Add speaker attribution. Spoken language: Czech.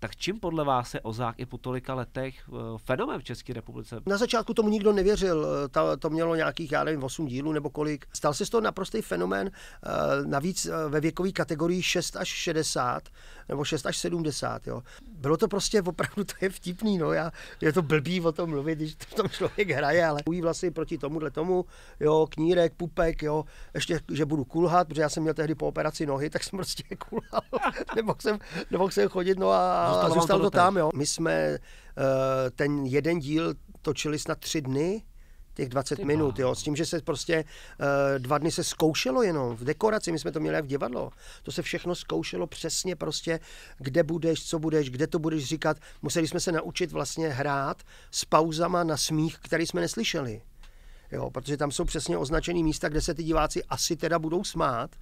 Speaker 1: Tak čím podle vás se Ozák i po tolika letech eh, fenomén v České republice? Na začátku tomu nikdo nevěřil. Eh, ta, to mělo nějakých, já nevím, 8 dílů nebo kolik. Stal se z toho naprostý fenomén, eh, navíc ve věkové kategorii 6 až 60 nebo 6 až 70. Jo. Bylo to prostě opravdu, to je vtipný, no. Já, je to blbý o tom mluvit, když to v tom člověk hraje, ale ují vlastně proti tomuhle tomu, jo, knírek, pupek, jo, ještě, že budu kulhat, protože já jsem měl tehdy po operaci nohy, tak jsem prostě kulhal. nebo jsem, nebo jsem chodit, no a a zůstalo, zůstalo to tam, jo. My jsme uh, ten jeden díl točili snad tři dny, těch 20 Tyba. minut, jo, s tím, že se prostě uh, dva dny se zkoušelo jenom v dekoraci, my jsme to měli jak v divadlo, to se všechno zkoušelo přesně prostě, kde budeš, co budeš, kde to budeš říkat, museli jsme se naučit vlastně hrát s pauzama na smích, který jsme neslyšeli. Jo, protože tam jsou přesně označené místa, kde se ty diváci asi teda budou smát.